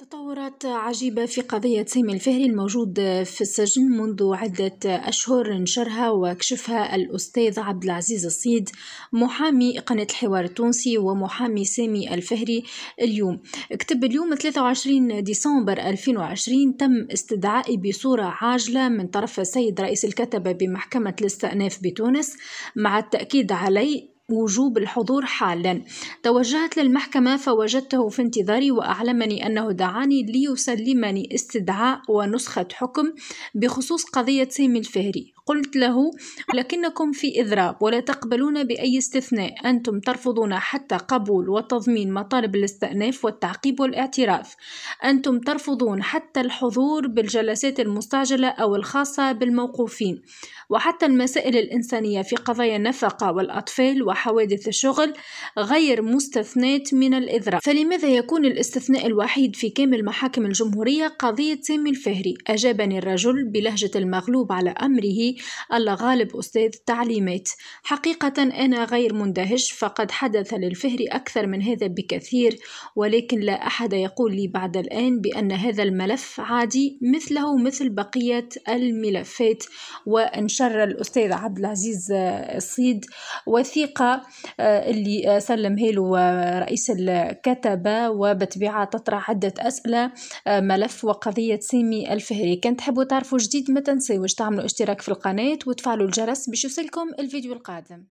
تطورات عجيبة في قضية سامي الفهري الموجود في السجن منذ عدة أشهر نشرها وكشفها الأستاذ عبد العزيز الصيد محامي قناة الحوار التونسي ومحامي سامي الفهري اليوم كتب اليوم 23 ديسمبر 2020 تم استدعائي بصورة عاجلة من طرف السيد رئيس الكتبة بمحكمة الاستئناف بتونس مع التأكيد علي وجوب الحضور حالا توجهت للمحكمة فوجدته في انتظاري وأعلمني أنه دعاني ليسلمني استدعاء ونسخة حكم بخصوص قضية سيم الفهري قلت له لكنكم في إضراب ولا تقبلون بأي استثناء أنتم ترفضون حتى قبول وتضمين مطالب الاستئناف والتعقيب والاعتراف أنتم ترفضون حتى الحضور بالجلسات المستعجلة أو الخاصة بالموقوفين وحتى المسائل الإنسانية في قضايا النفقة والأطفال وحوادث الشغل غير مستثنات من الإذراب فلماذا يكون الاستثناء الوحيد في كامل محاكم الجمهورية قضية سامي الفهري أجابني الرجل بلهجة المغلوب على أمره الله غالب أستاذ التعليمات حقيقة أنا غير مندهش فقد حدث للفهري أكثر من هذا بكثير ولكن لا أحد يقول لي بعد الآن بأن هذا الملف عادي مثله مثل بقية الملفات وانشر الأستاذ عبد العزيز آه، الصيد وثيقة آه، اللي آه، سلمها له رئيس الكتبة وبتبعها تطرح عدة أسئلة ملف وقضية سيمي الفهري كان تحبوا تعرفوا جديد ما تنسوا تعملوا اشتراك في القناة القناة وتفعلوا الجرس بشوصلكم الفيديو القادم